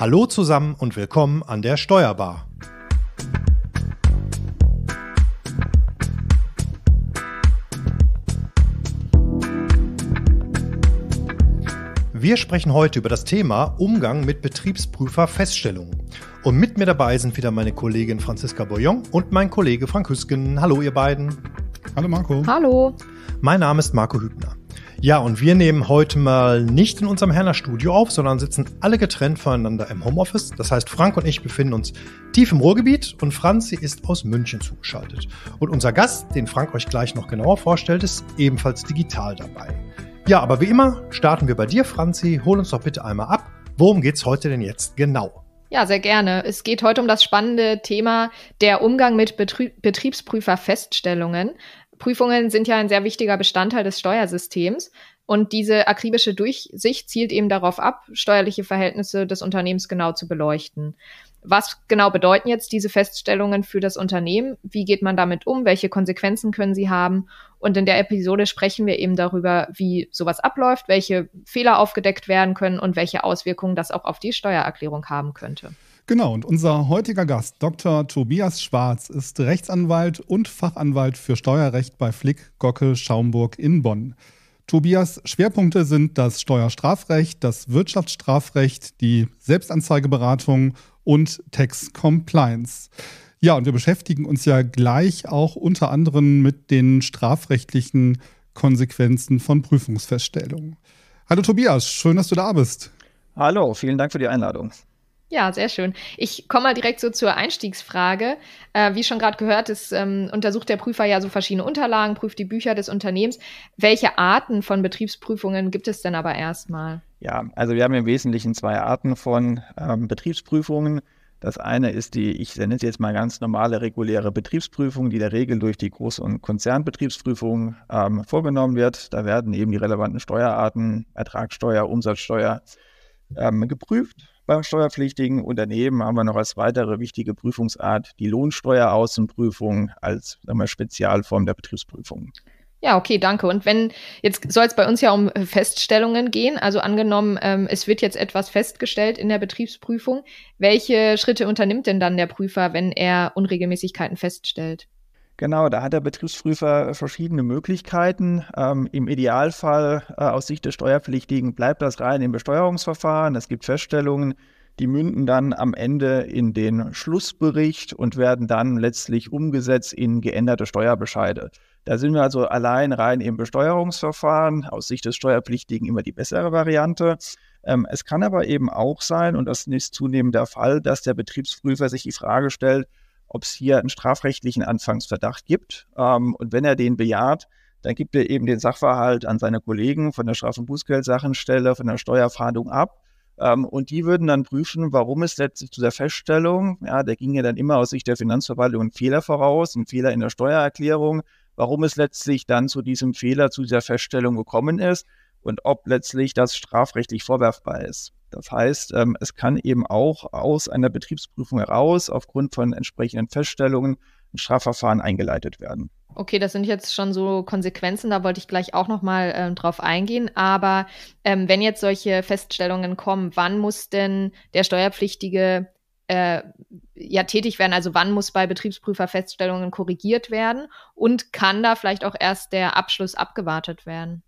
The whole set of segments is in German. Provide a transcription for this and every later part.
Hallo zusammen und willkommen an der Steuerbar. Wir sprechen heute über das Thema Umgang mit Betriebsprüferfeststellungen. Und mit mir dabei sind wieder meine Kollegin Franziska Boyon und mein Kollege Frank Hüsken. Hallo ihr beiden. Hallo Marco. Hallo. Mein Name ist Marco Hübner. Ja, und wir nehmen heute mal nicht in unserem Herner Studio auf, sondern sitzen alle getrennt voneinander im Homeoffice. Das heißt, Frank und ich befinden uns tief im Ruhrgebiet und Franzi ist aus München zugeschaltet. Und unser Gast, den Frank euch gleich noch genauer vorstellt, ist ebenfalls digital dabei. Ja, aber wie immer starten wir bei dir, Franzi. Hol uns doch bitte einmal ab. Worum geht's heute denn jetzt genau? Ja, sehr gerne. Es geht heute um das spannende Thema der Umgang mit Betrie Betriebsprüferfeststellungen. Prüfungen sind ja ein sehr wichtiger Bestandteil des Steuersystems. Und diese akribische Durchsicht zielt eben darauf ab, steuerliche Verhältnisse des Unternehmens genau zu beleuchten. Was genau bedeuten jetzt diese Feststellungen für das Unternehmen? Wie geht man damit um? Welche Konsequenzen können sie haben? Und in der Episode sprechen wir eben darüber, wie sowas abläuft, welche Fehler aufgedeckt werden können und welche Auswirkungen das auch auf die Steuererklärung haben könnte. Genau, und unser heutiger Gast, Dr. Tobias Schwarz, ist Rechtsanwalt und Fachanwalt für Steuerrecht bei Flick, Gocke Schaumburg in Bonn. Tobias, Schwerpunkte sind das Steuerstrafrecht, das Wirtschaftsstrafrecht, die Selbstanzeigeberatung und Tax Compliance. Ja, und wir beschäftigen uns ja gleich auch unter anderem mit den strafrechtlichen Konsequenzen von Prüfungsfeststellungen. Hallo Tobias, schön, dass du da bist. Hallo, vielen Dank für die Einladung. Ja, sehr schön. Ich komme mal direkt so zur Einstiegsfrage. Äh, wie schon gerade gehört, ist, ähm, untersucht der Prüfer ja so verschiedene Unterlagen, prüft die Bücher des Unternehmens. Welche Arten von Betriebsprüfungen gibt es denn aber erstmal? Ja, also wir haben im Wesentlichen zwei Arten von ähm, Betriebsprüfungen. Das eine ist die, ich nenne es jetzt mal ganz normale reguläre Betriebsprüfung, die der Regel durch die Groß- und Konzernbetriebsprüfung ähm, vorgenommen wird. Da werden eben die relevanten Steuerarten, Ertragssteuer, Umsatzsteuer ähm, geprüft beim steuerpflichtigen Unternehmen haben wir noch als weitere wichtige Prüfungsart die Lohnsteueraußenprüfung als sagen wir, Spezialform der Betriebsprüfung. Ja, okay, danke. Und wenn, jetzt soll es bei uns ja um äh, Feststellungen gehen. Also angenommen, ähm, es wird jetzt etwas festgestellt in der Betriebsprüfung. Welche Schritte unternimmt denn dann der Prüfer, wenn er Unregelmäßigkeiten feststellt? Genau, da hat der Betriebsprüfer verschiedene Möglichkeiten. Ähm, Im Idealfall äh, aus Sicht des Steuerpflichtigen bleibt das rein im Besteuerungsverfahren. Es gibt Feststellungen, die münden dann am Ende in den Schlussbericht und werden dann letztlich umgesetzt in geänderte Steuerbescheide. Da sind wir also allein rein im Besteuerungsverfahren, aus Sicht des Steuerpflichtigen immer die bessere Variante. Ähm, es kann aber eben auch sein, und das ist zunehmend der Fall, dass der Betriebsprüfer sich die Frage stellt, ob es hier einen strafrechtlichen Anfangsverdacht gibt. Ähm, und wenn er den bejaht, dann gibt er eben den Sachverhalt an seine Kollegen von der Straf- und Bußgeldsachenstelle, von der Steuerfahndung ab. Ähm, und die würden dann prüfen, warum es letztlich zu der Feststellung, ja, der ging ja dann immer aus Sicht der Finanzverwaltung ein Fehler voraus, ein Fehler in der Steuererklärung, warum es letztlich dann zu diesem Fehler, zu dieser Feststellung gekommen ist und ob letztlich das strafrechtlich vorwerfbar ist. Das heißt, ähm, es kann eben auch aus einer Betriebsprüfung heraus aufgrund von entsprechenden Feststellungen ein Strafverfahren eingeleitet werden. Okay, das sind jetzt schon so Konsequenzen, da wollte ich gleich auch nochmal ähm, drauf eingehen. Aber ähm, wenn jetzt solche Feststellungen kommen, wann muss denn der Steuerpflichtige äh, ja tätig werden? Also wann muss bei Betriebsprüfer Feststellungen korrigiert werden? Und kann da vielleicht auch erst der Abschluss abgewartet werden?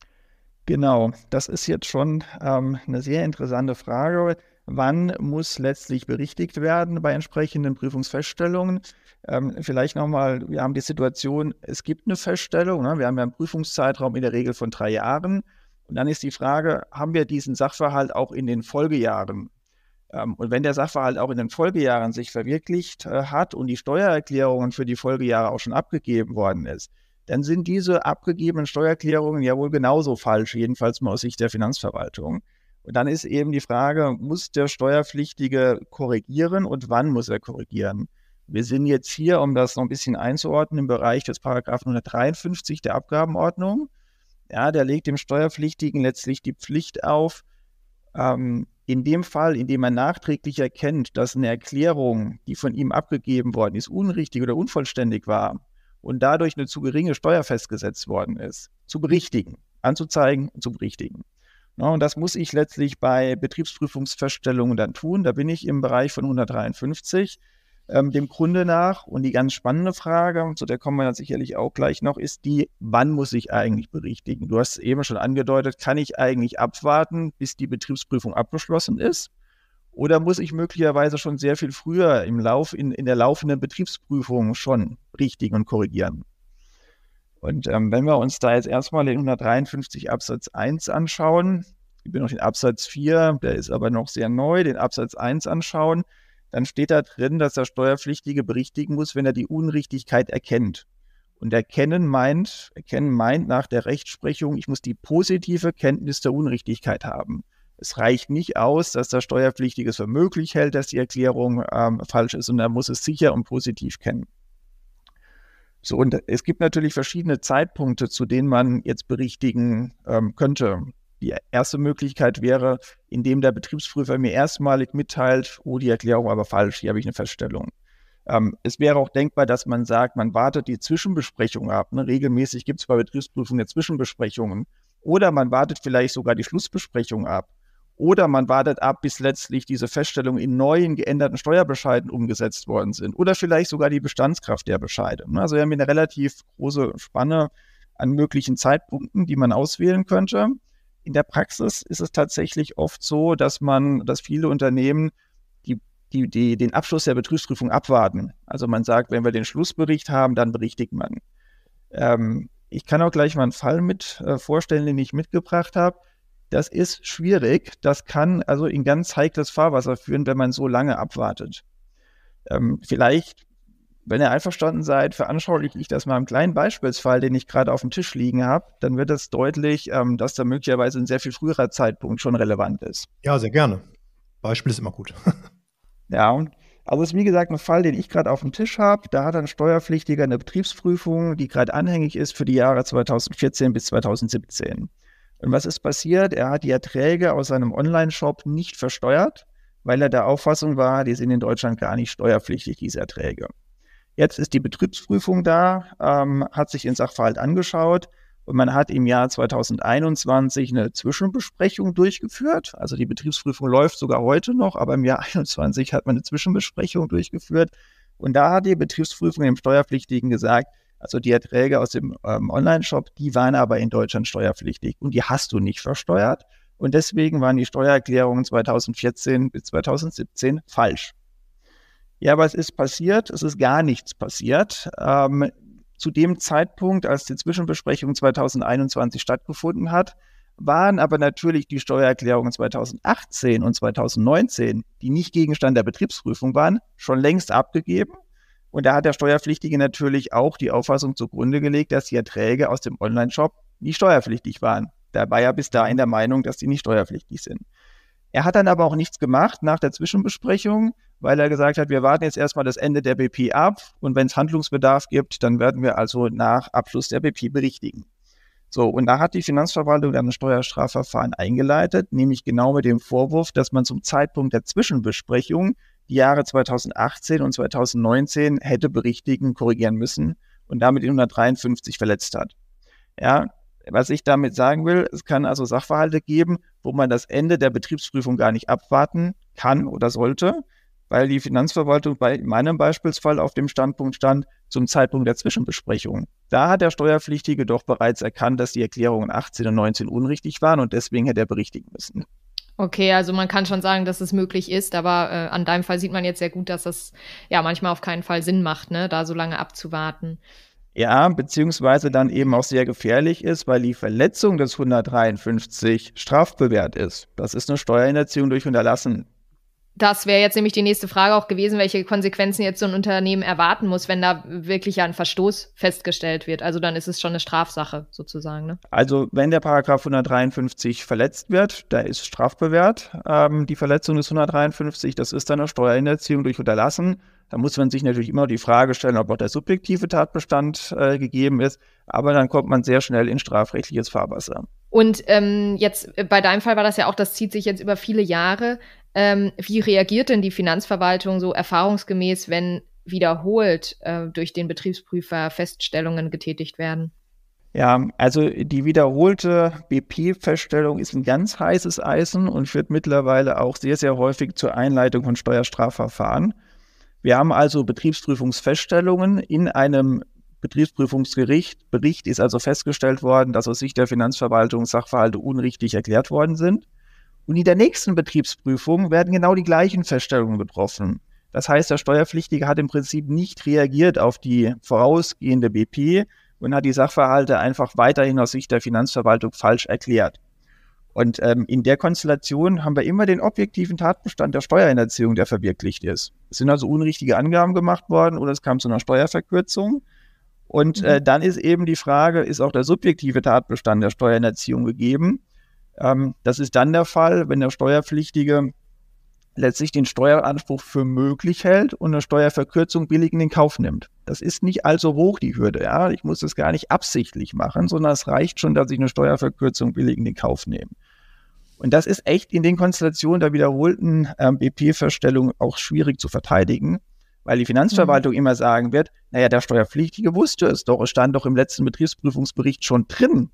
Genau, das ist jetzt schon ähm, eine sehr interessante Frage. Wann muss letztlich berichtigt werden bei entsprechenden Prüfungsfeststellungen? Ähm, vielleicht nochmal, wir haben die Situation, es gibt eine Feststellung, ne? wir haben ja einen Prüfungszeitraum in der Regel von drei Jahren. Und dann ist die Frage, haben wir diesen Sachverhalt auch in den Folgejahren? Ähm, und wenn der Sachverhalt auch in den Folgejahren sich verwirklicht äh, hat und die Steuererklärungen für die Folgejahre auch schon abgegeben worden ist, dann sind diese abgegebenen Steuererklärungen ja wohl genauso falsch, jedenfalls mal aus Sicht der Finanzverwaltung. Und dann ist eben die Frage, muss der Steuerpflichtige korrigieren und wann muss er korrigieren? Wir sind jetzt hier, um das noch ein bisschen einzuordnen, im Bereich des Paragraphen 153 der Abgabenordnung. Ja, der legt dem Steuerpflichtigen letztlich die Pflicht auf, ähm, in dem Fall, in dem er nachträglich erkennt, dass eine Erklärung, die von ihm abgegeben worden ist, unrichtig oder unvollständig war, und dadurch eine zu geringe Steuer festgesetzt worden ist, zu berichtigen, anzuzeigen und zu berichtigen. Ne, und das muss ich letztlich bei Betriebsprüfungsfeststellungen dann tun. Da bin ich im Bereich von 153 ähm, dem Grunde nach. Und die ganz spannende Frage, und zu der kommen wir dann sicherlich auch gleich noch, ist die, wann muss ich eigentlich berichtigen? Du hast eben schon angedeutet, kann ich eigentlich abwarten, bis die Betriebsprüfung abgeschlossen ist? Oder muss ich möglicherweise schon sehr viel früher im Lauf, in, in der laufenden Betriebsprüfung schon richtigen und korrigieren? Und ähm, wenn wir uns da jetzt erstmal den 153 Absatz 1 anschauen, ich bin noch den Absatz 4, der ist aber noch sehr neu, den Absatz 1 anschauen, dann steht da drin, dass der Steuerpflichtige berichtigen muss, wenn er die Unrichtigkeit erkennt. Und erkennen meint, erkennen meint nach der Rechtsprechung, ich muss die positive Kenntnis der Unrichtigkeit haben. Es reicht nicht aus, dass das Steuerpflichtige für möglich hält, dass die Erklärung ähm, falsch ist, sondern er muss es sicher und positiv kennen. So, und es gibt natürlich verschiedene Zeitpunkte, zu denen man jetzt berichtigen ähm, könnte. Die erste Möglichkeit wäre, indem der Betriebsprüfer mir erstmalig mitteilt, oh, die Erklärung war aber falsch, hier habe ich eine Feststellung. Ähm, es wäre auch denkbar, dass man sagt, man wartet die Zwischenbesprechung ab. Ne? Regelmäßig gibt es bei Betriebsprüfungen Zwischenbesprechungen. Oder man wartet vielleicht sogar die Schlussbesprechung ab. Oder man wartet ab, bis letztlich diese Feststellungen in neuen geänderten Steuerbescheiden umgesetzt worden sind. Oder vielleicht sogar die Bestandskraft der Bescheide. Ne? Also wir haben eine relativ große Spanne an möglichen Zeitpunkten, die man auswählen könnte. In der Praxis ist es tatsächlich oft so, dass man, dass viele Unternehmen die, die, die, den Abschluss der Betriebsprüfung abwarten. Also man sagt, wenn wir den Schlussbericht haben, dann berichtigt man. Ähm, ich kann auch gleich mal einen Fall mit äh, vorstellen, den ich mitgebracht habe. Das ist schwierig. Das kann also in ganz heikles Fahrwasser führen, wenn man so lange abwartet. Ähm, vielleicht, wenn ihr einverstanden seid, veranschauliche ich das mal im kleinen Beispielsfall, den ich gerade auf dem Tisch liegen habe. Dann wird es das deutlich, ähm, dass da möglicherweise ein sehr viel früherer Zeitpunkt schon relevant ist. Ja, sehr gerne. Beispiel ist immer gut. ja, und also ist wie gesagt ein Fall, den ich gerade auf dem Tisch habe. Da hat ein Steuerpflichtiger eine Betriebsprüfung, die gerade anhängig ist für die Jahre 2014 bis 2017. Und was ist passiert? Er hat die Erträge aus seinem Online-Shop nicht versteuert, weil er der Auffassung war, die sind in Deutschland gar nicht steuerpflichtig, diese Erträge. Jetzt ist die Betriebsprüfung da, ähm, hat sich den Sachverhalt angeschaut und man hat im Jahr 2021 eine Zwischenbesprechung durchgeführt. Also die Betriebsprüfung läuft sogar heute noch, aber im Jahr 2021 hat man eine Zwischenbesprechung durchgeführt. Und da hat die Betriebsprüfung dem Steuerpflichtigen gesagt, also die Erträge aus dem ähm, Online-Shop, die waren aber in Deutschland steuerpflichtig und die hast du nicht versteuert. Und deswegen waren die Steuererklärungen 2014 bis 2017 falsch. Ja, was ist passiert, es ist gar nichts passiert. Ähm, zu dem Zeitpunkt, als die Zwischenbesprechung 2021 stattgefunden hat, waren aber natürlich die Steuererklärungen 2018 und 2019, die nicht Gegenstand der Betriebsprüfung waren, schon längst abgegeben und da hat der Steuerpflichtige natürlich auch die Auffassung zugrunde gelegt, dass die Erträge aus dem Online-Shop nicht steuerpflichtig waren. Da war er bis dahin der Meinung, dass die nicht steuerpflichtig sind. Er hat dann aber auch nichts gemacht nach der Zwischenbesprechung, weil er gesagt hat, wir warten jetzt erstmal das Ende der BP ab und wenn es Handlungsbedarf gibt, dann werden wir also nach Abschluss der BP berichtigen. So, und da hat die Finanzverwaltung dann ein Steuerstrafverfahren eingeleitet, nämlich genau mit dem Vorwurf, dass man zum Zeitpunkt der Zwischenbesprechung die Jahre 2018 und 2019 hätte berichtigen, korrigieren müssen und damit die 153 verletzt hat. Ja, was ich damit sagen will, es kann also Sachverhalte geben, wo man das Ende der Betriebsprüfung gar nicht abwarten kann oder sollte, weil die Finanzverwaltung bei meinem Beispielsfall auf dem Standpunkt stand zum Zeitpunkt der Zwischenbesprechung. Da hat der Steuerpflichtige doch bereits erkannt, dass die Erklärungen 18 und 19 unrichtig waren und deswegen hätte er berichtigen müssen. Okay, also man kann schon sagen, dass es möglich ist, aber äh, an deinem Fall sieht man jetzt sehr gut, dass das ja manchmal auf keinen Fall Sinn macht, ne, da so lange abzuwarten. Ja, beziehungsweise dann eben auch sehr gefährlich ist, weil die Verletzung des 153 strafbewehrt ist. Das ist eine Steuerhinterziehung durch Unterlassen das wäre jetzt nämlich die nächste Frage auch gewesen, welche Konsequenzen jetzt so ein Unternehmen erwarten muss, wenn da wirklich ein Verstoß festgestellt wird. Also dann ist es schon eine Strafsache sozusagen. Ne? Also wenn der Paragraph 153 verletzt wird, da ist strafbewehrt. Ähm, die Verletzung des 153, das ist dann eine Steuerhinterziehung durch Unterlassen. Da muss man sich natürlich immer die Frage stellen, ob auch der subjektive Tatbestand äh, gegeben ist. Aber dann kommt man sehr schnell in strafrechtliches Fahrwasser. Und ähm, jetzt äh, bei deinem Fall war das ja auch, das zieht sich jetzt über viele Jahre. Ähm, wie reagiert denn die Finanzverwaltung so erfahrungsgemäß, wenn wiederholt äh, durch den Betriebsprüfer Feststellungen getätigt werden? Ja, also die wiederholte BP-Feststellung ist ein ganz heißes Eisen und führt mittlerweile auch sehr, sehr häufig zur Einleitung von Steuerstrafverfahren. Wir haben also Betriebsprüfungsfeststellungen in einem Betriebsprüfungsgericht Bericht ist also festgestellt worden, dass aus Sicht der Finanzverwaltung Sachverhalte unrichtig erklärt worden sind. Und in der nächsten Betriebsprüfung werden genau die gleichen Feststellungen getroffen. Das heißt, der Steuerpflichtige hat im Prinzip nicht reagiert auf die vorausgehende BP und hat die Sachverhalte einfach weiterhin aus Sicht der Finanzverwaltung falsch erklärt. Und ähm, in der Konstellation haben wir immer den objektiven Tatbestand der Steuerhinterziehung, der verwirklicht ist. Es sind also unrichtige Angaben gemacht worden oder es kam zu einer Steuerverkürzung. Und äh, mhm. äh, dann ist eben die Frage, ist auch der subjektive Tatbestand der Steuerhinterziehung gegeben? Ähm, das ist dann der Fall, wenn der Steuerpflichtige letztlich den Steueranspruch für möglich hält und eine Steuerverkürzung billig in den Kauf nimmt. Das ist nicht allzu hoch, die Hürde. Ja? Ich muss das gar nicht absichtlich machen, sondern es reicht schon, dass ich eine Steuerverkürzung billig in den Kauf nehme. Und das ist echt in den Konstellationen der wiederholten ähm, BP-Verstellung auch schwierig zu verteidigen, weil die Finanzverwaltung mhm. immer sagen wird, naja, der Steuerpflichtige wusste es doch, es stand doch im letzten Betriebsprüfungsbericht schon drin,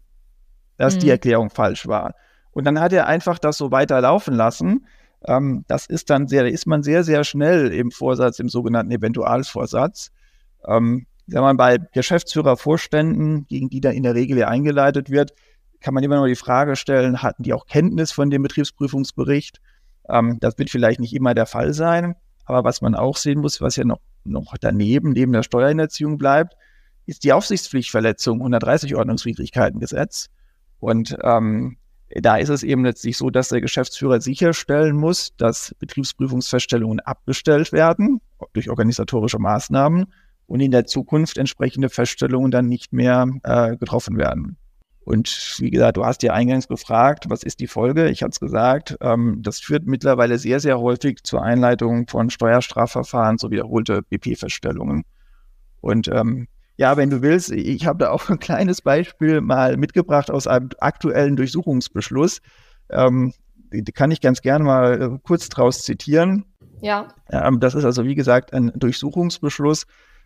dass mhm. die Erklärung falsch war. Und dann hat er einfach das so weiterlaufen lassen. Ähm, das ist dann sehr, da ist man sehr, sehr schnell im Vorsatz, im sogenannten Eventualvorsatz. Ähm, sagen wir bei Geschäftsführervorständen, gegen die da in der Regel ja eingeleitet wird, kann man immer nur die Frage stellen, hatten die auch Kenntnis von dem Betriebsprüfungsbericht? Ähm, das wird vielleicht nicht immer der Fall sein. Aber was man auch sehen muss, was ja noch, noch daneben, neben der Steuerhinterziehung bleibt, ist die Aufsichtspflichtverletzung 130 Ordnungswidrigkeitengesetz. Und ähm, da ist es eben letztlich so, dass der Geschäftsführer sicherstellen muss, dass Betriebsprüfungsfeststellungen abgestellt werden durch organisatorische Maßnahmen und in der Zukunft entsprechende Feststellungen dann nicht mehr äh, getroffen werden. Und wie gesagt, du hast ja eingangs gefragt, was ist die Folge? Ich habe es gesagt, ähm, das führt mittlerweile sehr, sehr häufig zur Einleitung von Steuerstrafverfahren, so wiederholte BP-Feststellungen. Und ähm, ja, wenn du willst, ich habe da auch ein kleines Beispiel mal mitgebracht aus einem aktuellen Durchsuchungsbeschluss. Ähm, kann ich ganz gerne mal äh, kurz draus zitieren. Ja. Ähm, das ist also, wie gesagt, ein Durchsuchungsbeschluss,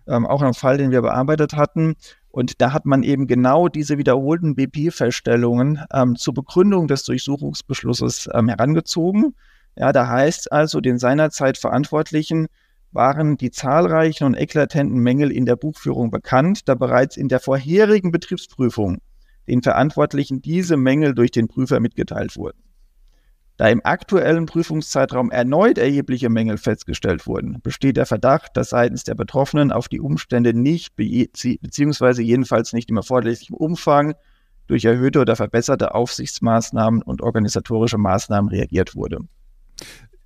ähm, auch ein Fall, den wir bearbeitet hatten. Und da hat man eben genau diese wiederholten BP-Feststellungen ähm, zur Begründung des Durchsuchungsbeschlusses ähm, herangezogen. Ja, da heißt also, den seinerzeit Verantwortlichen waren die zahlreichen und eklatanten Mängel in der Buchführung bekannt, da bereits in der vorherigen Betriebsprüfung den Verantwortlichen diese Mängel durch den Prüfer mitgeteilt wurden. Da im aktuellen Prüfungszeitraum erneut erhebliche Mängel festgestellt wurden, besteht der Verdacht, dass seitens der Betroffenen auf die Umstände nicht beziehungsweise jedenfalls nicht im erforderlichen Umfang durch erhöhte oder verbesserte Aufsichtsmaßnahmen und organisatorische Maßnahmen reagiert wurde.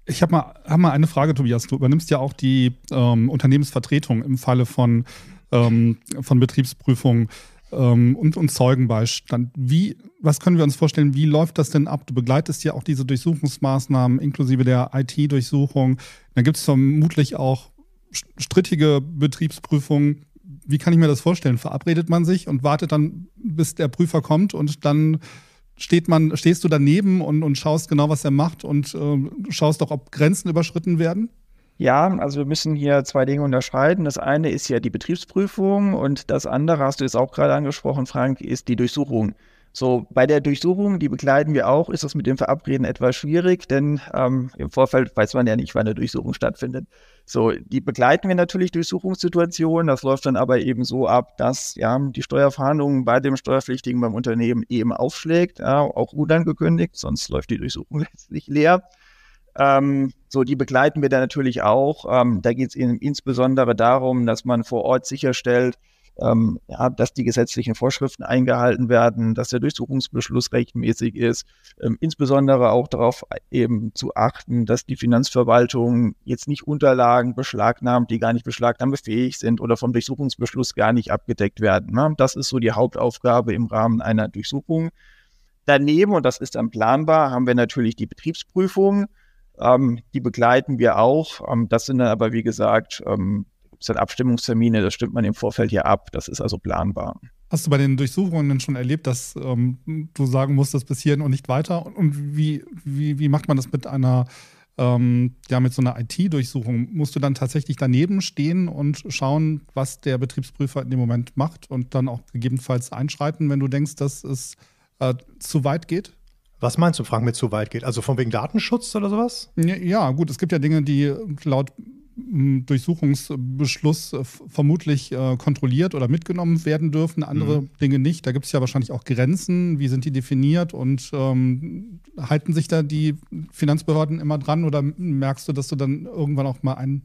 Ich habe mal, hab mal eine Frage, Tobias. Du übernimmst ja auch die ähm, Unternehmensvertretung im Falle von, ähm, von Betriebsprüfungen ähm, und, und Zeugenbeistand. Wie, was können wir uns vorstellen, wie läuft das denn ab? Du begleitest ja auch diese Durchsuchungsmaßnahmen inklusive der IT-Durchsuchung. Da gibt es vermutlich auch strittige Betriebsprüfungen. Wie kann ich mir das vorstellen? Verabredet man sich und wartet dann, bis der Prüfer kommt und dann steht man, stehst du daneben und, und schaust genau, was er macht und äh, schaust doch, ob Grenzen überschritten werden? Ja, also wir müssen hier zwei Dinge unterscheiden. Das eine ist ja die Betriebsprüfung und das andere, hast du jetzt auch gerade angesprochen, Frank, ist die Durchsuchung. So, bei der Durchsuchung, die begleiten wir auch, ist das mit dem Verabreden etwas schwierig, denn ähm, im Vorfeld weiß man ja nicht, wann eine Durchsuchung stattfindet. So, die begleiten wir natürlich Durchsuchungssituationen. Das läuft dann aber eben so ab, dass ja, die Steuerfahndung bei dem Steuerpflichtigen beim Unternehmen eben aufschlägt, ja, auch unangekündigt, sonst läuft die Durchsuchung letztlich leer. Ähm, so, die begleiten wir da natürlich auch. Ähm, da geht es insbesondere darum, dass man vor Ort sicherstellt, ähm, ja, dass die gesetzlichen Vorschriften eingehalten werden, dass der Durchsuchungsbeschluss rechtmäßig ist, ähm, insbesondere auch darauf eben zu achten, dass die Finanzverwaltung jetzt nicht Unterlagen beschlagnahmt, die gar nicht beschlagnahmefähig sind oder vom Durchsuchungsbeschluss gar nicht abgedeckt werden. Ne? Das ist so die Hauptaufgabe im Rahmen einer Durchsuchung. Daneben, und das ist dann planbar, haben wir natürlich die Betriebsprüfung. Ähm, die begleiten wir auch. Ähm, das sind dann aber, wie gesagt, ähm, sind Abstimmungstermine, das stimmt man im Vorfeld hier ab. Das ist also planbar. Hast du bei den Durchsuchungen denn schon erlebt, dass ähm, du sagen musst, das bis hierhin und nicht weiter? Und, und wie, wie, wie macht man das mit einer ähm, ja, mit so einer IT-Durchsuchung, musst du dann tatsächlich daneben stehen und schauen, was der Betriebsprüfer in dem Moment macht und dann auch gegebenenfalls einschreiten, wenn du denkst, dass es äh, zu weit geht? Was meinst du, Frank, mit zu weit geht? Also von wegen Datenschutz oder sowas? Ja, gut, es gibt ja Dinge, die äh, laut mm, Durchsuchungsbeschluss äh, vermutlich äh, kontrolliert oder mitgenommen werden dürfen, andere mhm. Dinge nicht. Da gibt es ja wahrscheinlich auch Grenzen. Wie sind die definiert und ähm, halten sich da die Finanzbehörden immer dran oder merkst du, dass du dann irgendwann auch mal, ein,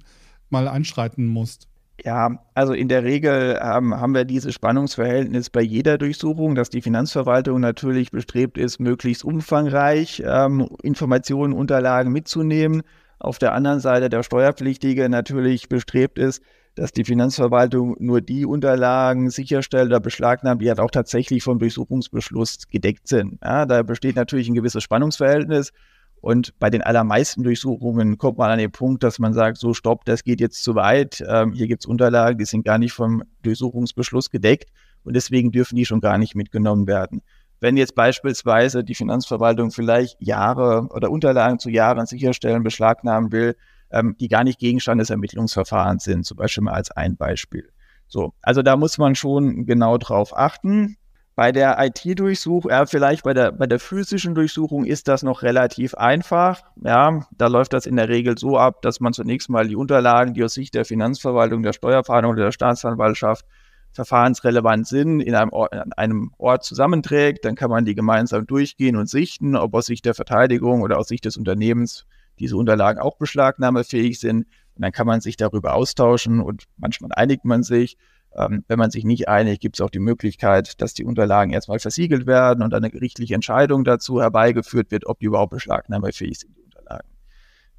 mal einschreiten musst? Ja, also in der Regel ähm, haben wir dieses Spannungsverhältnis bei jeder Durchsuchung, dass die Finanzverwaltung natürlich bestrebt ist, möglichst umfangreich ähm, Informationen, Unterlagen mitzunehmen. Auf der anderen Seite der Steuerpflichtige natürlich bestrebt ist, dass die Finanzverwaltung nur die Unterlagen sicherstellt oder beschlagnahmt, die halt auch tatsächlich vom Durchsuchungsbeschluss gedeckt sind. Ja, da besteht natürlich ein gewisses Spannungsverhältnis. Und bei den allermeisten Durchsuchungen kommt man an den Punkt, dass man sagt, so stopp, das geht jetzt zu weit. Ähm, hier gibt es Unterlagen, die sind gar nicht vom Durchsuchungsbeschluss gedeckt und deswegen dürfen die schon gar nicht mitgenommen werden. Wenn jetzt beispielsweise die Finanzverwaltung vielleicht Jahre oder Unterlagen zu Jahren sicherstellen, beschlagnahmen will, ähm, die gar nicht Gegenstand des Ermittlungsverfahrens sind, zum Beispiel mal als ein Beispiel. So, also da muss man schon genau drauf achten. Bei der IT-Durchsuchung, ja, vielleicht bei der, bei der physischen Durchsuchung ist das noch relativ einfach. Ja, da läuft das in der Regel so ab, dass man zunächst mal die Unterlagen, die aus Sicht der Finanzverwaltung, der Steuerfahndung oder der Staatsanwaltschaft verfahrensrelevant sind, in einem, Ort, an einem Ort zusammenträgt. Dann kann man die gemeinsam durchgehen und sichten, ob aus Sicht der Verteidigung oder aus Sicht des Unternehmens diese Unterlagen auch beschlagnahmefähig sind. Und dann kann man sich darüber austauschen und manchmal einigt man sich. Ähm, wenn man sich nicht einigt, gibt es auch die Möglichkeit, dass die Unterlagen erstmal versiegelt werden und eine gerichtliche Entscheidung dazu herbeigeführt wird, ob die überhaupt beschlagnahmefähig sind, die Unterlagen.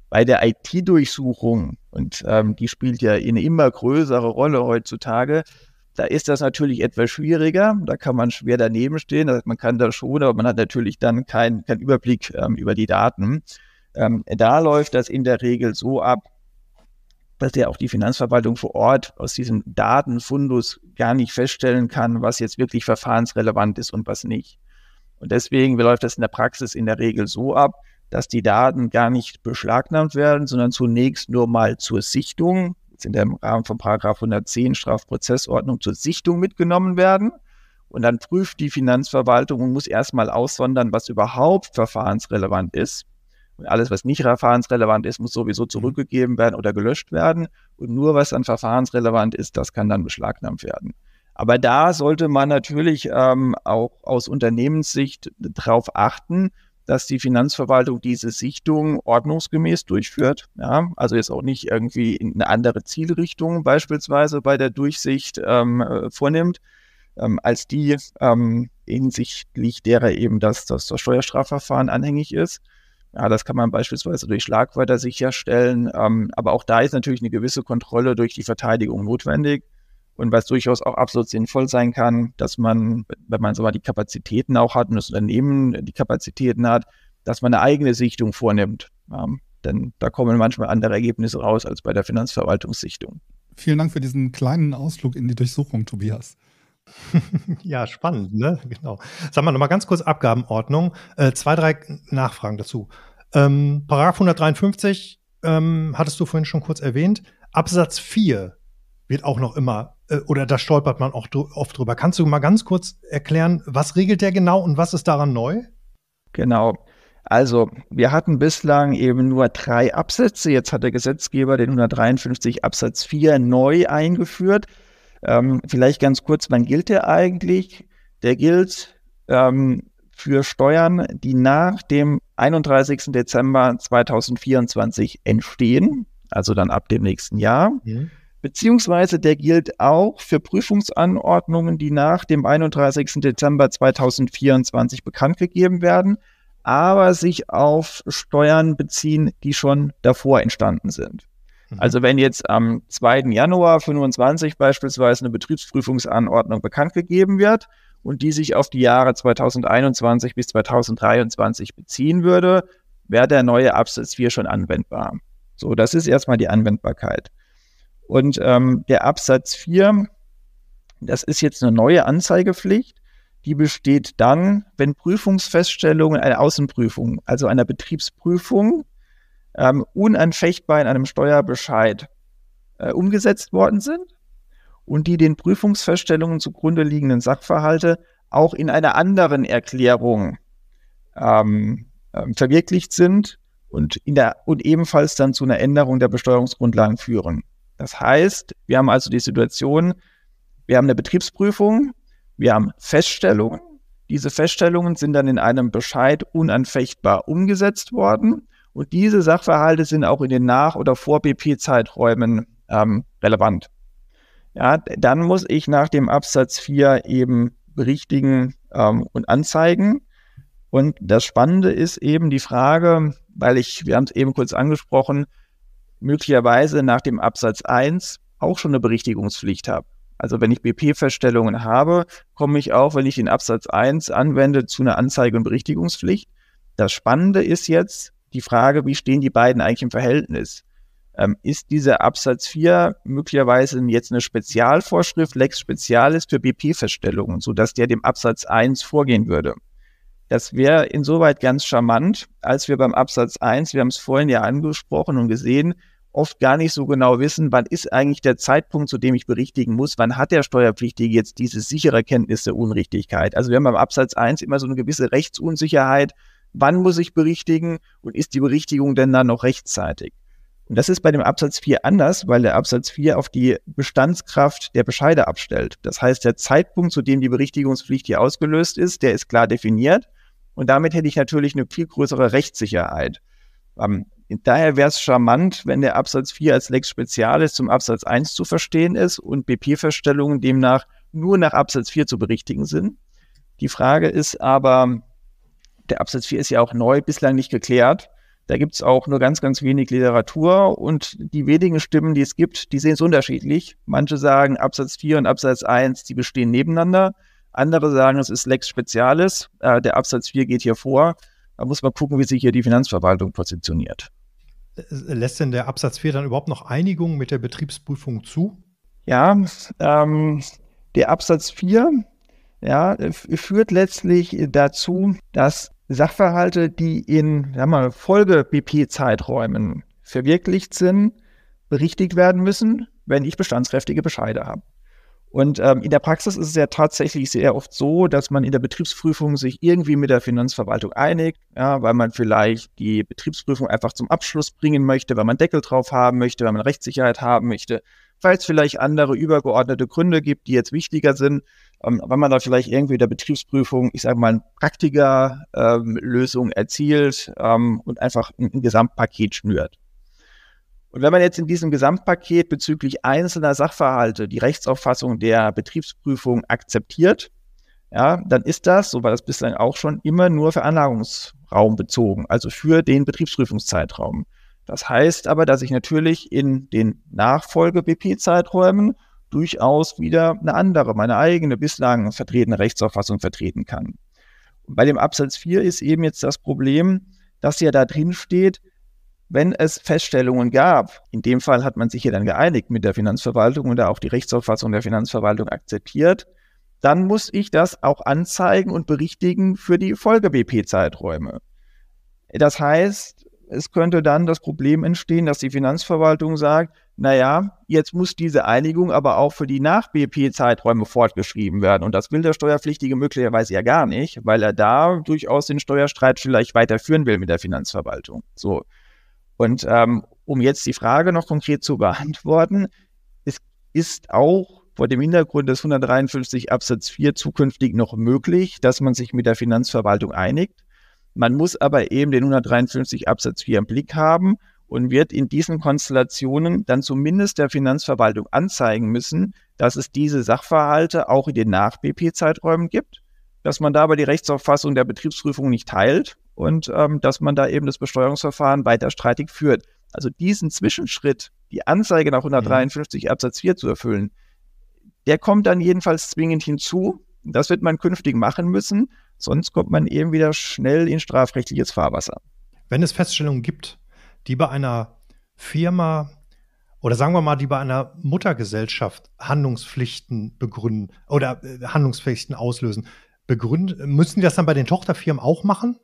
Bei der IT-Durchsuchung, und ähm, die spielt ja eine immer größere Rolle heutzutage, da ist das natürlich etwas schwieriger. Da kann man schwer daneben stehen. Also man kann da schon, aber man hat natürlich dann keinen kein Überblick ähm, über die Daten. Ähm, da läuft das in der Regel so ab, dass ja auch die Finanzverwaltung vor Ort aus diesem Datenfundus gar nicht feststellen kann, was jetzt wirklich verfahrensrelevant ist und was nicht. Und deswegen läuft das in der Praxis in der Regel so ab, dass die Daten gar nicht beschlagnahmt werden, sondern zunächst nur mal zur Sichtung, jetzt in dem Rahmen von Paragraph 110 Strafprozessordnung zur Sichtung mitgenommen werden. Und dann prüft die Finanzverwaltung und muss erstmal aussondern, was überhaupt verfahrensrelevant ist. Und alles, was nicht verfahrensrelevant ist, muss sowieso mhm. zurückgegeben werden oder gelöscht werden. Und nur was dann verfahrensrelevant ist, das kann dann beschlagnahmt werden. Aber da sollte man natürlich ähm, auch aus Unternehmenssicht darauf achten, dass die Finanzverwaltung diese Sichtung ordnungsgemäß durchführt. Ja? Also jetzt auch nicht irgendwie in eine andere Zielrichtung beispielsweise bei der Durchsicht ähm, äh, vornimmt, ähm, als die ähm, hinsichtlich derer eben das, das Steuerstrafverfahren anhängig ist. Ja, das kann man beispielsweise durch Schlagwörter sicherstellen. Ähm, aber auch da ist natürlich eine gewisse Kontrolle durch die Verteidigung notwendig. Und was durchaus auch absolut sinnvoll sein kann, dass man, wenn man so mal die Kapazitäten auch hat und das Unternehmen die Kapazitäten hat, dass man eine eigene Sichtung vornimmt. Ähm, denn da kommen manchmal andere Ergebnisse raus als bei der Finanzverwaltungssichtung. Vielen Dank für diesen kleinen Ausflug in die Durchsuchung, Tobias. ja, spannend, ne? Genau. Sag mal nochmal ganz kurz Abgabenordnung. Äh, zwei, drei Nachfragen dazu. Ähm, Paragraph 153 ähm, hattest du vorhin schon kurz erwähnt. Absatz 4 wird auch noch immer, äh, oder da stolpert man auch dr oft drüber. Kannst du mal ganz kurz erklären, was regelt der genau und was ist daran neu? Genau. Also, wir hatten bislang eben nur drei Absätze. Jetzt hat der Gesetzgeber den 153 Absatz 4 neu eingeführt. Ähm, vielleicht ganz kurz, wann gilt der eigentlich? Der gilt ähm, für Steuern, die nach dem 31. Dezember 2024 entstehen, also dann ab dem nächsten Jahr. Mhm. Beziehungsweise der gilt auch für Prüfungsanordnungen, die nach dem 31. Dezember 2024 bekannt gegeben werden, aber sich auf Steuern beziehen, die schon davor entstanden sind. Mhm. Also wenn jetzt am 2. Januar 25 beispielsweise eine Betriebsprüfungsanordnung bekannt gegeben wird und die sich auf die Jahre 2021 bis 2023 beziehen würde, wäre der neue Absatz 4 schon anwendbar. So, das ist erstmal die Anwendbarkeit. Und ähm, der Absatz 4, das ist jetzt eine neue Anzeigepflicht, die besteht dann, wenn Prüfungsfeststellungen einer Außenprüfung, also einer Betriebsprüfung, ähm, unanfechtbar in einem Steuerbescheid äh, umgesetzt worden sind und die den Prüfungsfeststellungen zugrunde liegenden Sachverhalte auch in einer anderen Erklärung ähm, ähm, verwirklicht sind und, in der, und ebenfalls dann zu einer Änderung der Besteuerungsgrundlagen führen. Das heißt, wir haben also die Situation, wir haben eine Betriebsprüfung, wir haben Feststellungen. Diese Feststellungen sind dann in einem Bescheid unanfechtbar umgesetzt worden. Und diese Sachverhalte sind auch in den Nach- oder Vor-BP-Zeiträumen ähm, relevant. Ja, dann muss ich nach dem Absatz 4 eben berichtigen ähm, und anzeigen. Und das Spannende ist eben die Frage, weil ich, wir haben es eben kurz angesprochen, möglicherweise nach dem Absatz 1 auch schon eine Berichtigungspflicht habe. Also wenn ich bp verstellungen habe, komme ich auch, wenn ich den Absatz 1 anwende, zu einer Anzeige- und Berichtigungspflicht. Das Spannende ist jetzt, die Frage, wie stehen die beiden eigentlich im Verhältnis? Ähm, ist dieser Absatz 4 möglicherweise jetzt eine Spezialvorschrift, Lex Spezialis für BP-Feststellungen, sodass der dem Absatz 1 vorgehen würde? Das wäre insoweit ganz charmant, als wir beim Absatz 1, wir haben es vorhin ja angesprochen und gesehen, oft gar nicht so genau wissen, wann ist eigentlich der Zeitpunkt, zu dem ich berichtigen muss, wann hat der Steuerpflichtige jetzt diese sichere Kenntnis der Unrichtigkeit. Also wir haben beim Absatz 1 immer so eine gewisse Rechtsunsicherheit, wann muss ich berichtigen und ist die Berichtigung denn dann noch rechtzeitig? Und das ist bei dem Absatz 4 anders, weil der Absatz 4 auf die Bestandskraft der Bescheide abstellt. Das heißt, der Zeitpunkt, zu dem die Berichtigungspflicht hier ausgelöst ist, der ist klar definiert. Und damit hätte ich natürlich eine viel größere Rechtssicherheit. Um, ähm, daher wäre es charmant, wenn der Absatz 4 als Lex Spezialis zum Absatz 1 zu verstehen ist und bp verstellungen demnach nur nach Absatz 4 zu berichtigen sind. Die Frage ist aber, der Absatz 4 ist ja auch neu, bislang nicht geklärt. Da gibt es auch nur ganz, ganz wenig Literatur und die wenigen Stimmen, die es gibt, die sehen es unterschiedlich. Manche sagen, Absatz 4 und Absatz 1, die bestehen nebeneinander. Andere sagen, es ist Lex Spezialis. Äh, der Absatz 4 geht hier vor. Da muss man gucken, wie sich hier die Finanzverwaltung positioniert. Äh, lässt denn der Absatz 4 dann überhaupt noch Einigung mit der Betriebsprüfung zu? Ja, ähm, der Absatz 4 ja, führt letztlich dazu, dass Sachverhalte, die in Folge-BP-Zeiträumen verwirklicht sind, berichtigt werden müssen, wenn ich bestandskräftige Bescheide habe. Und ähm, in der Praxis ist es ja tatsächlich sehr oft so, dass man in der Betriebsprüfung sich irgendwie mit der Finanzverwaltung einigt, ja, weil man vielleicht die Betriebsprüfung einfach zum Abschluss bringen möchte, weil man Deckel drauf haben möchte, weil man Rechtssicherheit haben möchte, weil es vielleicht andere übergeordnete Gründe gibt, die jetzt wichtiger sind. Ähm, wenn man da vielleicht irgendwie der Betriebsprüfung, ich sage mal, eine Praktikerlösung ähm, erzielt ähm, und einfach ein, ein Gesamtpaket schnürt. Und wenn man jetzt in diesem Gesamtpaket bezüglich einzelner Sachverhalte die Rechtsauffassung der Betriebsprüfung akzeptiert, ja, dann ist das, so war das bislang auch schon, immer nur für Anlagungsraum bezogen, also für den Betriebsprüfungszeitraum. Das heißt aber, dass ich natürlich in den Nachfolge-BP-Zeiträumen durchaus wieder eine andere, meine eigene bislang vertretene Rechtsauffassung vertreten kann. Bei dem Absatz 4 ist eben jetzt das Problem, dass ja da drin steht, wenn es Feststellungen gab, in dem Fall hat man sich hier dann geeinigt mit der Finanzverwaltung und da auch die Rechtsauffassung der Finanzverwaltung akzeptiert, dann muss ich das auch anzeigen und berichtigen für die Folge-BP-Zeiträume. Das heißt, es könnte dann das Problem entstehen, dass die Finanzverwaltung sagt, naja, jetzt muss diese Einigung aber auch für die Nach-BP-Zeiträume fortgeschrieben werden. Und das will der Steuerpflichtige möglicherweise ja gar nicht, weil er da durchaus den Steuerstreit vielleicht weiterführen will mit der Finanzverwaltung. So. Und ähm, um jetzt die Frage noch konkret zu beantworten, es ist auch vor dem Hintergrund des 153 Absatz 4 zukünftig noch möglich, dass man sich mit der Finanzverwaltung einigt. Man muss aber eben den 153 Absatz 4 im Blick haben und wird in diesen Konstellationen dann zumindest der Finanzverwaltung anzeigen müssen, dass es diese Sachverhalte auch in den Nach-BP-Zeiträumen gibt, dass man da aber die Rechtsauffassung der Betriebsprüfung nicht teilt und ähm, dass man da eben das Besteuerungsverfahren weiter streitig führt. Also diesen Zwischenschritt, die Anzeige nach 153 mhm. Absatz 4 zu erfüllen, der kommt dann jedenfalls zwingend hinzu. Das wird man künftig machen müssen, sonst kommt man eben wieder schnell in strafrechtliches Fahrwasser. Wenn es Feststellungen gibt, die bei einer Firma oder sagen wir mal, die bei einer Muttergesellschaft Handlungspflichten begründen oder äh, Handlungspflichten auslösen, begründen, müssen die das dann bei den Tochterfirmen auch machen?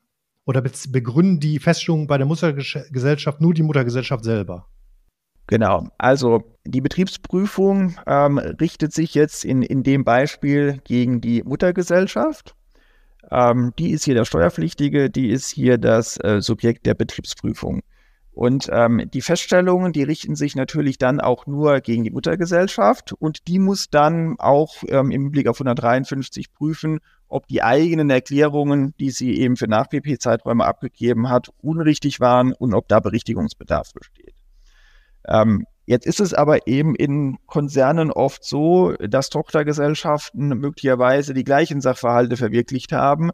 Oder begründen die Feststellungen bei der Muttergesellschaft nur die Muttergesellschaft selber? Genau, also die Betriebsprüfung ähm, richtet sich jetzt in, in dem Beispiel gegen die Muttergesellschaft. Ähm, die ist hier der Steuerpflichtige, die ist hier das äh, Subjekt der Betriebsprüfung. Und ähm, die Feststellungen, die richten sich natürlich dann auch nur gegen die Muttergesellschaft und die muss dann auch ähm, im Blick auf 153 prüfen, ob die eigenen Erklärungen, die sie eben für Nach-PP-Zeiträume abgegeben hat, unrichtig waren und ob da Berichtigungsbedarf besteht. Ähm, Jetzt ist es aber eben in Konzernen oft so, dass Tochtergesellschaften möglicherweise die gleichen Sachverhalte verwirklicht haben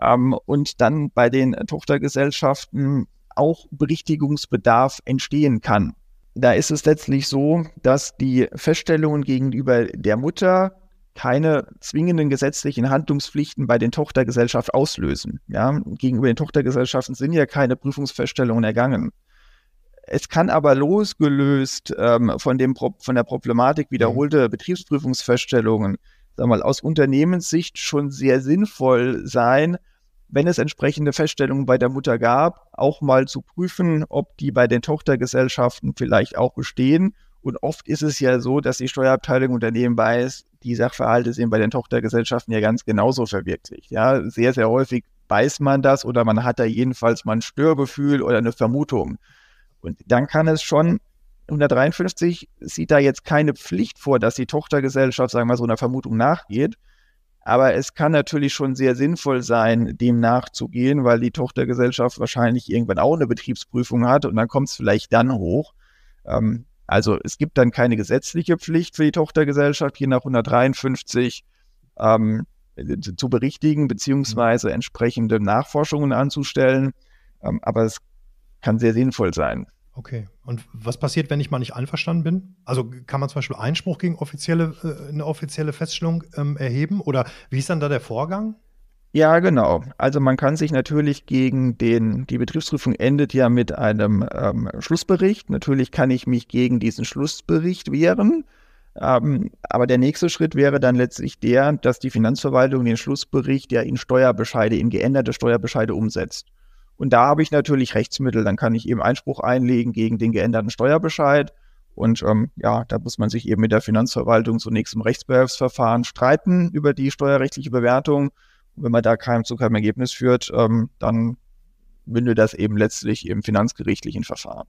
ähm, und dann bei den Tochtergesellschaften auch Berichtigungsbedarf entstehen kann. Da ist es letztlich so, dass die Feststellungen gegenüber der Mutter keine zwingenden gesetzlichen Handlungspflichten bei den Tochtergesellschaften auslösen. Ja, gegenüber den Tochtergesellschaften sind ja keine Prüfungsfeststellungen ergangen. Es kann aber losgelöst ähm, von, dem Pro von der Problematik wiederholte mhm. Betriebsprüfungsfeststellungen, sagen mal, aus Unternehmenssicht schon sehr sinnvoll sein, wenn es entsprechende Feststellungen bei der Mutter gab, auch mal zu prüfen, ob die bei den Tochtergesellschaften vielleicht auch bestehen. Und oft ist es ja so, dass die Steuerabteilung Unternehmen weiß, die Sachverhalte sind bei den Tochtergesellschaften ja ganz genauso verwirklicht. Ja, sehr, sehr häufig weiß man das oder man hat da jedenfalls mal ein Störgefühl oder eine Vermutung. Und dann kann es schon 153 sieht da jetzt keine Pflicht vor, dass die Tochtergesellschaft, sagen wir mal, so einer Vermutung nachgeht. Aber es kann natürlich schon sehr sinnvoll sein, dem nachzugehen, weil die Tochtergesellschaft wahrscheinlich irgendwann auch eine Betriebsprüfung hat und dann kommt es vielleicht dann hoch. Ähm, also es gibt dann keine gesetzliche Pflicht für die Tochtergesellschaft, je nach 153 ähm, äh, zu berichtigen, beziehungsweise mhm. entsprechende Nachforschungen anzustellen. Ähm, aber es kann sehr sinnvoll sein. Okay. Und was passiert, wenn ich mal nicht einverstanden bin? Also kann man zum Beispiel Einspruch gegen offizielle, äh, eine offizielle Feststellung ähm, erheben? Oder wie ist dann da der Vorgang? Ja, genau. Also man kann sich natürlich gegen den, die Betriebsprüfung endet ja mit einem ähm, Schlussbericht. Natürlich kann ich mich gegen diesen Schlussbericht wehren. Ähm, aber der nächste Schritt wäre dann letztlich der, dass die Finanzverwaltung den Schlussbericht ja in Steuerbescheide, in geänderte Steuerbescheide umsetzt. Und da habe ich natürlich Rechtsmittel. Dann kann ich eben Einspruch einlegen gegen den geänderten Steuerbescheid. Und ähm, ja, da muss man sich eben mit der Finanzverwaltung zunächst im Rechtsbehelfsverfahren streiten über die steuerrechtliche Bewertung. Und wenn man da kein, zu keinem Ergebnis führt, ähm, dann mündet das eben letztlich im finanzgerichtlichen Verfahren.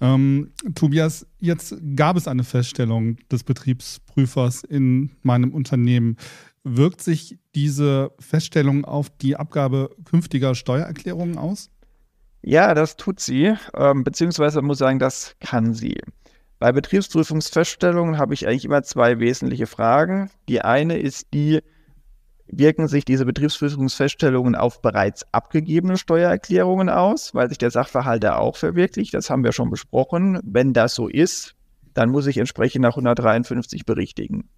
Ähm, Tobias, jetzt gab es eine Feststellung des Betriebsprüfers in meinem Unternehmen wirkt sich diese Feststellung auf die Abgabe künftiger Steuererklärungen aus? Ja, das tut sie, ähm, beziehungsweise muss sagen, das kann sie. Bei Betriebsprüfungsfeststellungen habe ich eigentlich immer zwei wesentliche Fragen. Die eine ist die, wirken sich diese Betriebsprüfungsfeststellungen auf bereits abgegebene Steuererklärungen aus, weil sich der Sachverhalt da auch verwirklicht. Das haben wir schon besprochen. Wenn das so ist, dann muss ich entsprechend nach 153 berichtigen.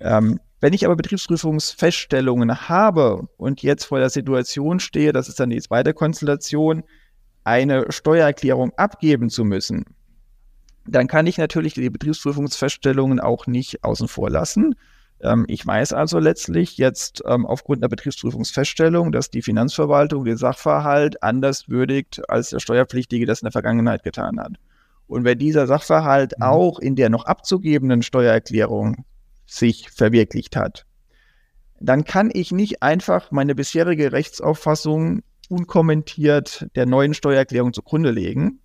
Ähm, wenn ich aber Betriebsprüfungsfeststellungen habe und jetzt vor der Situation stehe, das ist dann die zweite Konstellation, eine Steuererklärung abgeben zu müssen, dann kann ich natürlich die Betriebsprüfungsfeststellungen auch nicht außen vor lassen. Ähm, ich weiß also letztlich jetzt ähm, aufgrund der Betriebsprüfungsfeststellung, dass die Finanzverwaltung den Sachverhalt anders würdigt, als der Steuerpflichtige das in der Vergangenheit getan hat. Und wenn dieser Sachverhalt mhm. auch in der noch abzugebenden Steuererklärung sich verwirklicht hat, dann kann ich nicht einfach meine bisherige Rechtsauffassung unkommentiert der neuen Steuererklärung zugrunde legen,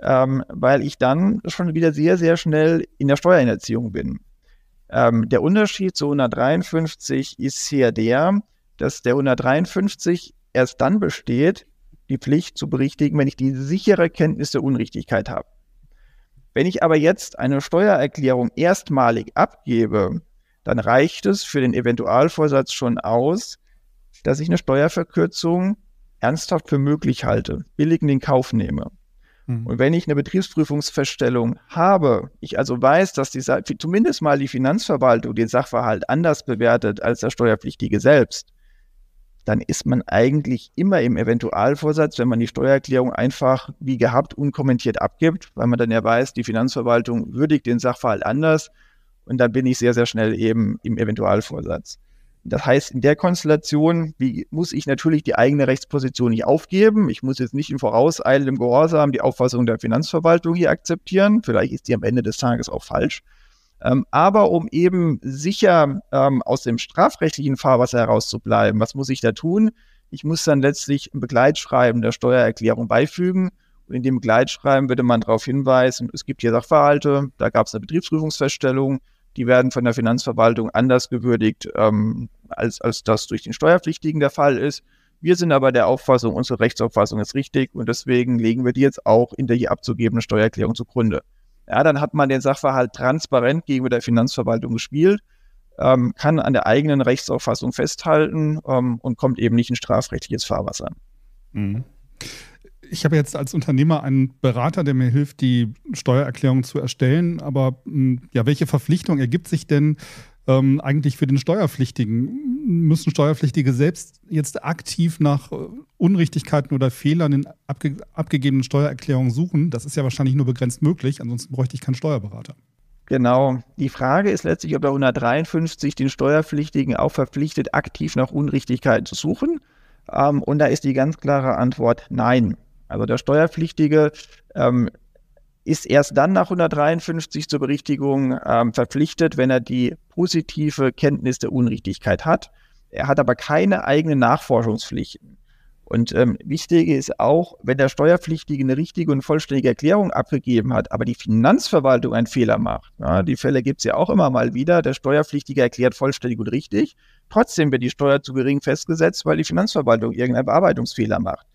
ähm, weil ich dann schon wieder sehr, sehr schnell in der Steuererziehung bin. Ähm, der Unterschied zu 153 ist hier der, dass der 153 erst dann besteht, die Pflicht zu berichtigen, wenn ich die sichere Kenntnis der Unrichtigkeit habe. Wenn ich aber jetzt eine Steuererklärung erstmalig abgebe, dann reicht es für den Eventualvorsatz schon aus, dass ich eine Steuerverkürzung ernsthaft für möglich halte, billig in den Kauf nehme. Mhm. Und wenn ich eine Betriebsprüfungsfeststellung habe, ich also weiß, dass die, zumindest mal die Finanzverwaltung den Sachverhalt anders bewertet als der Steuerpflichtige selbst, dann ist man eigentlich immer im Eventualvorsatz, wenn man die Steuererklärung einfach wie gehabt unkommentiert abgibt, weil man dann ja weiß, die Finanzverwaltung würdigt den Sachverhalt anders und dann bin ich sehr, sehr schnell eben im Eventualvorsatz. Das heißt, in der Konstellation wie, muss ich natürlich die eigene Rechtsposition nicht aufgeben. Ich muss jetzt nicht in vorauseilendem Gehorsam die Auffassung der Finanzverwaltung hier akzeptieren. Vielleicht ist die am Ende des Tages auch falsch. Ähm, aber um eben sicher ähm, aus dem strafrechtlichen Fahrwasser herauszubleiben, was muss ich da tun? Ich muss dann letztlich ein Begleitschreiben der Steuererklärung beifügen. Und in dem Begleitschreiben würde man darauf hinweisen, es gibt hier Sachverhalte, da gab es eine Betriebsprüfungsfeststellung, die werden von der Finanzverwaltung anders gewürdigt, ähm, als, als das durch den Steuerpflichtigen der Fall ist. Wir sind aber der Auffassung, unsere Rechtsauffassung ist richtig und deswegen legen wir die jetzt auch in der hier abzugebenden Steuererklärung zugrunde. Ja, dann hat man den Sachverhalt transparent gegenüber der Finanzverwaltung gespielt, ähm, kann an der eigenen Rechtsauffassung festhalten ähm, und kommt eben nicht in strafrechtliches Fahrwasser. Mhm. Ich habe jetzt als Unternehmer einen Berater, der mir hilft, die Steuererklärung zu erstellen. Aber hm, ja, welche Verpflichtung ergibt sich denn ähm, eigentlich für den Steuerpflichtigen. Müssen Steuerpflichtige selbst jetzt aktiv nach äh, Unrichtigkeiten oder Fehlern in abge abgegebenen Steuererklärungen suchen? Das ist ja wahrscheinlich nur begrenzt möglich, ansonsten bräuchte ich keinen Steuerberater. Genau. Die Frage ist letztlich, ob der 153 den Steuerpflichtigen auch verpflichtet, aktiv nach Unrichtigkeiten zu suchen. Ähm, und da ist die ganz klare Antwort nein. Also der Steuerpflichtige ähm, ist erst dann nach 153 zur Berichtigung ähm, verpflichtet, wenn er die positive Kenntnis der Unrichtigkeit hat. Er hat aber keine eigenen Nachforschungspflichten. Und ähm, wichtig ist auch, wenn der Steuerpflichtige eine richtige und vollständige Erklärung abgegeben hat, aber die Finanzverwaltung einen Fehler macht. Ja, die Fälle gibt es ja auch immer mal wieder. Der Steuerpflichtige erklärt vollständig und richtig. Trotzdem wird die Steuer zu gering festgesetzt, weil die Finanzverwaltung irgendeinen Bearbeitungsfehler macht.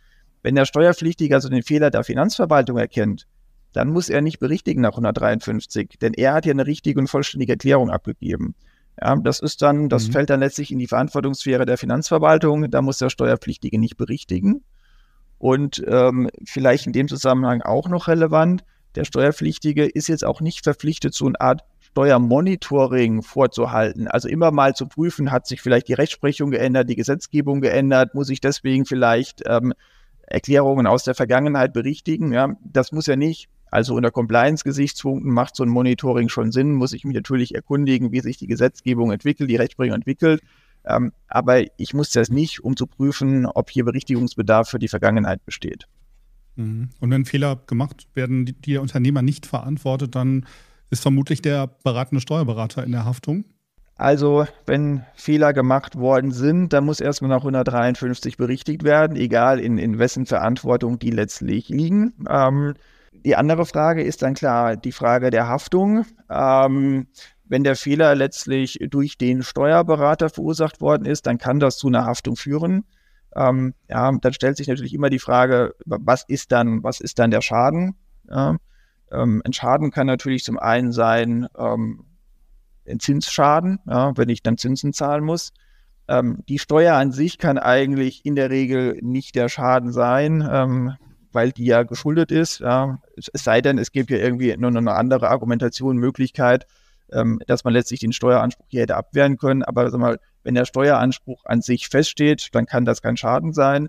Wenn der Steuerpflichtige also den Fehler der Finanzverwaltung erkennt, dann muss er nicht berichtigen nach 153, denn er hat ja eine richtige und vollständige Erklärung abgegeben. Ja, das ist dann, das mhm. fällt dann letztlich in die Verantwortungssphäre der Finanzverwaltung. Da muss der Steuerpflichtige nicht berichtigen. Und ähm, vielleicht in dem Zusammenhang auch noch relevant, der Steuerpflichtige ist jetzt auch nicht verpflichtet, so eine Art Steuermonitoring vorzuhalten. Also immer mal zu prüfen, hat sich vielleicht die Rechtsprechung geändert, die Gesetzgebung geändert, muss ich deswegen vielleicht ähm, Erklärungen aus der Vergangenheit berichtigen. Ja, das muss er nicht. Also unter Compliance-Gesichtspunkten macht so ein Monitoring schon Sinn, muss ich mich natürlich erkundigen, wie sich die Gesetzgebung entwickelt, die Rechtsprechung entwickelt. Ähm, aber ich muss das nicht, um zu prüfen, ob hier Berichtigungsbedarf für die Vergangenheit besteht. Mhm. Und wenn Fehler gemacht werden, die der Unternehmer nicht verantwortet, dann ist vermutlich der beratende Steuerberater in der Haftung. Also, wenn Fehler gemacht worden sind, dann muss erstmal nach 153 berichtigt werden, egal in, in wessen Verantwortung die letztlich liegen. Ähm, die andere Frage ist dann klar die Frage der Haftung. Ähm, wenn der Fehler letztlich durch den Steuerberater verursacht worden ist, dann kann das zu einer Haftung führen. Ähm, ja, dann stellt sich natürlich immer die Frage, was ist dann, was ist dann der Schaden? Ja, ähm, ein Schaden kann natürlich zum einen sein ähm, ein Zinsschaden, ja, wenn ich dann Zinsen zahlen muss. Ähm, die Steuer an sich kann eigentlich in der Regel nicht der Schaden sein. Ähm, weil die ja geschuldet ist. Ja. Es sei denn, es gibt ja irgendwie nur eine andere Argumentation, Möglichkeit, ähm, dass man letztlich den Steueranspruch hier hätte abwehren können. Aber sag mal, wenn der Steueranspruch an sich feststeht, dann kann das kein Schaden sein.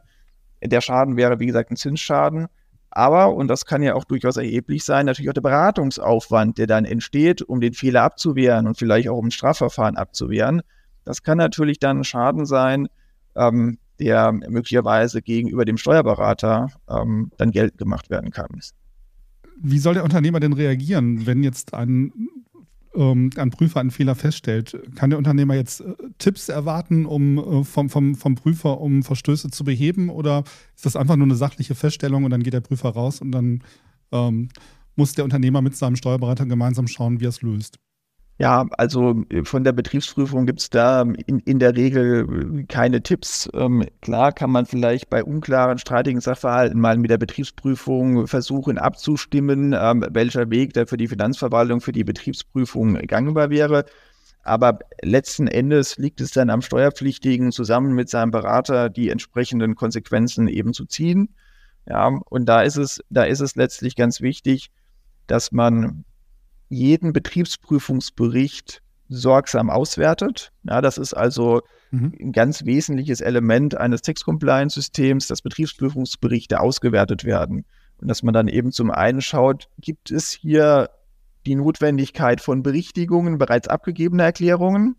Der Schaden wäre, wie gesagt, ein Zinsschaden. Aber, und das kann ja auch durchaus erheblich sein, natürlich auch der Beratungsaufwand, der dann entsteht, um den Fehler abzuwehren und vielleicht auch um ein Strafverfahren abzuwehren. Das kann natürlich dann ein Schaden sein, ähm, der möglicherweise gegenüber dem Steuerberater ähm, dann Geld gemacht werden kann. Wie soll der Unternehmer denn reagieren, wenn jetzt ein, ähm, ein Prüfer einen Fehler feststellt? Kann der Unternehmer jetzt äh, Tipps erwarten um, äh, vom, vom, vom Prüfer, um Verstöße zu beheben? Oder ist das einfach nur eine sachliche Feststellung und dann geht der Prüfer raus und dann ähm, muss der Unternehmer mit seinem Steuerberater gemeinsam schauen, wie er es löst? Ja, also äh, von der Betriebsprüfung gibt es da ähm, in, in, der Regel äh, keine Tipps. Ähm, klar kann man vielleicht bei unklaren, streitigen Sachverhalten mal mit der Betriebsprüfung versuchen abzustimmen, ähm, welcher Weg da für die Finanzverwaltung, für die Betriebsprüfung gangbar wäre. Aber letzten Endes liegt es dann am Steuerpflichtigen, zusammen mit seinem Berater die entsprechenden Konsequenzen eben zu ziehen. Ja, und da ist es, da ist es letztlich ganz wichtig, dass man jeden Betriebsprüfungsbericht sorgsam auswertet. Ja, das ist also mhm. ein ganz wesentliches Element eines Tax-Compliance-Systems, dass Betriebsprüfungsberichte ausgewertet werden. Und dass man dann eben zum einen schaut, gibt es hier die Notwendigkeit von Berichtigungen bereits abgegebener Erklärungen?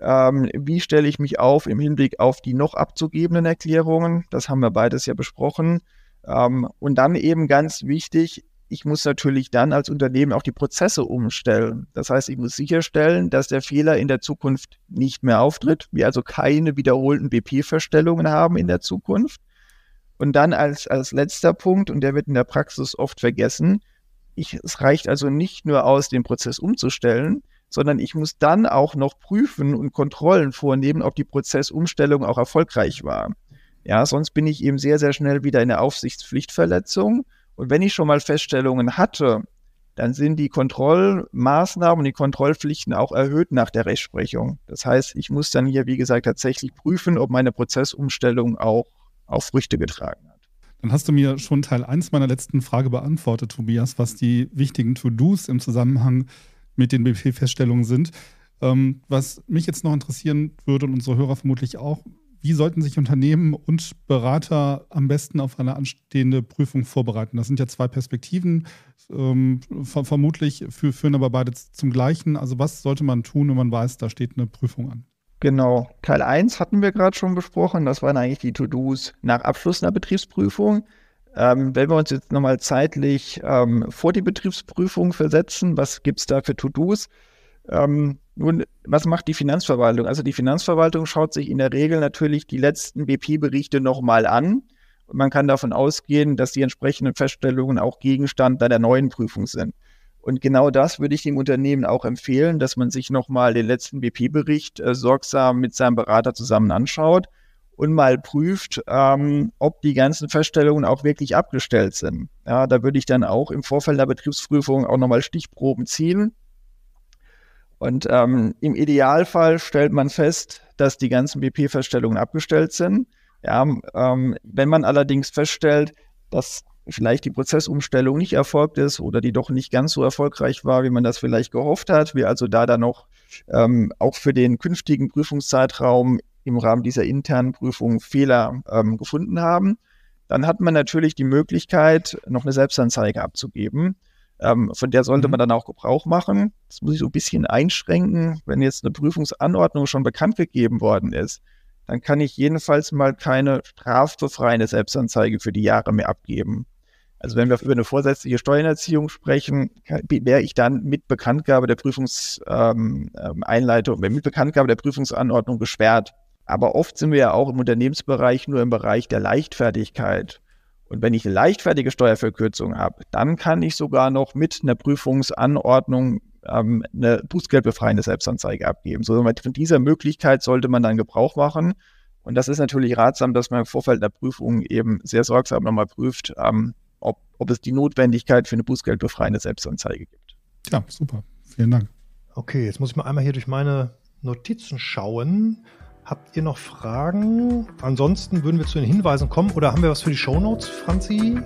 Ähm, wie stelle ich mich auf im Hinblick auf die noch abzugebenden Erklärungen? Das haben wir beides ja besprochen. Ähm, und dann eben ganz wichtig, ich muss natürlich dann als Unternehmen auch die Prozesse umstellen. Das heißt, ich muss sicherstellen, dass der Fehler in der Zukunft nicht mehr auftritt. Wir also keine wiederholten BP-Verstellungen haben in der Zukunft. Und dann als, als letzter Punkt, und der wird in der Praxis oft vergessen, ich, es reicht also nicht nur aus, den Prozess umzustellen, sondern ich muss dann auch noch prüfen und Kontrollen vornehmen, ob die Prozessumstellung auch erfolgreich war. Ja, sonst bin ich eben sehr, sehr schnell wieder in der Aufsichtspflichtverletzung und wenn ich schon mal Feststellungen hatte, dann sind die Kontrollmaßnahmen und die Kontrollpflichten auch erhöht nach der Rechtsprechung. Das heißt, ich muss dann hier, wie gesagt, tatsächlich prüfen, ob meine Prozessumstellung auch auf Früchte getragen hat. Dann hast du mir schon Teil 1 meiner letzten Frage beantwortet, Tobias, was die wichtigen To-Dos im Zusammenhang mit den BP-Feststellungen sind. Ähm, was mich jetzt noch interessieren würde und unsere Hörer vermutlich auch, wie sollten sich Unternehmen und Berater am besten auf eine anstehende Prüfung vorbereiten? Das sind ja zwei Perspektiven. Ähm, ver vermutlich für, führen aber beide zum Gleichen. Also was sollte man tun, wenn man weiß, da steht eine Prüfung an? Genau. Teil 1 hatten wir gerade schon besprochen. Das waren eigentlich die To-Dos nach Abschluss einer Betriebsprüfung. Ähm, wenn wir uns jetzt nochmal zeitlich ähm, vor die Betriebsprüfung versetzen, was gibt es da für To-Dos? Ähm, nun, was macht die Finanzverwaltung? Also die Finanzverwaltung schaut sich in der Regel natürlich die letzten BP-Berichte nochmal an. Man kann davon ausgehen, dass die entsprechenden Feststellungen auch Gegenstand einer neuen Prüfung sind. Und genau das würde ich dem Unternehmen auch empfehlen, dass man sich nochmal den letzten BP-Bericht äh, sorgsam mit seinem Berater zusammen anschaut und mal prüft, ähm, ob die ganzen Feststellungen auch wirklich abgestellt sind. Ja, da würde ich dann auch im Vorfeld der Betriebsprüfung auch nochmal Stichproben ziehen und ähm, im Idealfall stellt man fest, dass die ganzen BP-Feststellungen abgestellt sind. Ja, ähm, wenn man allerdings feststellt, dass vielleicht die Prozessumstellung nicht erfolgt ist oder die doch nicht ganz so erfolgreich war, wie man das vielleicht gehofft hat, wir also da dann noch ähm, auch für den künftigen Prüfungszeitraum im Rahmen dieser internen Prüfung Fehler ähm, gefunden haben, dann hat man natürlich die Möglichkeit, noch eine Selbstanzeige abzugeben. Ähm, von der sollte mhm. man dann auch Gebrauch machen. Das muss ich so ein bisschen einschränken. Wenn jetzt eine Prüfungsanordnung schon bekannt gegeben worden ist, dann kann ich jedenfalls mal keine strafbefreiende Selbstanzeige für die Jahre mehr abgeben. Also wenn wir über eine vorsätzliche Steuererziehung sprechen, wäre ich dann mit Bekanntgabe der Prüfungseinleitung, ähm, ähm, mit Bekanntgabe der Prüfungsanordnung gesperrt. Aber oft sind wir ja auch im Unternehmensbereich nur im Bereich der Leichtfertigkeit. Und wenn ich eine leichtfertige Steuerverkürzung habe, dann kann ich sogar noch mit einer Prüfungsanordnung ähm, eine bußgeldbefreiende Selbstanzeige abgeben. So, von dieser Möglichkeit sollte man dann Gebrauch machen. Und das ist natürlich ratsam, dass man im Vorfeld der Prüfung eben sehr sorgsam nochmal prüft, ähm, ob, ob es die Notwendigkeit für eine bußgeldbefreiende Selbstanzeige gibt. Ja, super. Vielen Dank. Okay, jetzt muss ich mal einmal hier durch meine Notizen schauen. Habt ihr noch Fragen? Ansonsten würden wir zu den Hinweisen kommen oder haben wir was für die Shownotes, Franzi?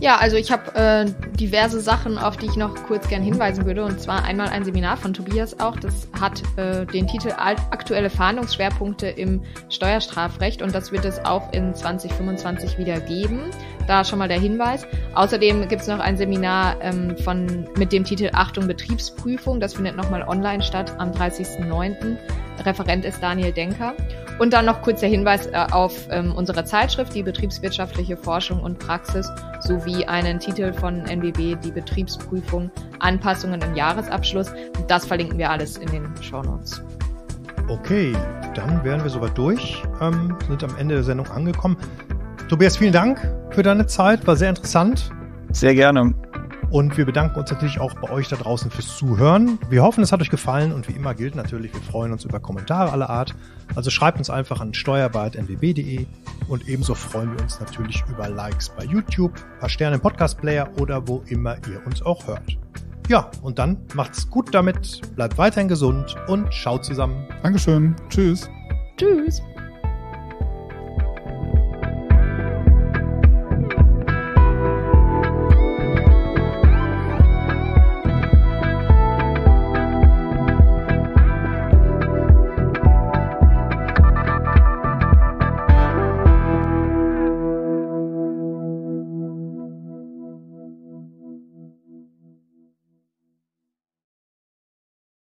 Ja, also ich habe äh, diverse Sachen, auf die ich noch kurz gern hinweisen würde. Und zwar einmal ein Seminar von Tobias auch. Das hat äh, den Titel Aktuelle Fahndungsschwerpunkte im Steuerstrafrecht und das wird es auch in 2025 wieder geben. Da schon mal der Hinweis. Außerdem gibt es noch ein Seminar ähm, von, mit dem Titel Achtung Betriebsprüfung. Das findet nochmal online statt am 30.09. Referent ist Daniel Denker. Und dann noch kurz der Hinweis äh, auf ähm, unsere Zeitschrift, die betriebswirtschaftliche Forschung und Praxis, sowie einen Titel von NBB, die Betriebsprüfung, Anpassungen im Jahresabschluss. Das verlinken wir alles in den Show Notes. Okay, dann wären wir soweit durch, ähm, sind am Ende der Sendung angekommen. Tobias, vielen Dank für deine Zeit, war sehr interessant. Sehr gerne. Und wir bedanken uns natürlich auch bei euch da draußen fürs Zuhören. Wir hoffen, es hat euch gefallen und wie immer gilt natürlich, wir freuen uns über Kommentare aller Art. Also schreibt uns einfach an steuerbart.nwb.de und ebenso freuen wir uns natürlich über Likes bei YouTube, paar Sterne im Podcast-Player oder wo immer ihr uns auch hört. Ja, und dann macht's gut damit, bleibt weiterhin gesund und schaut zusammen. Dankeschön. Tschüss. Tschüss.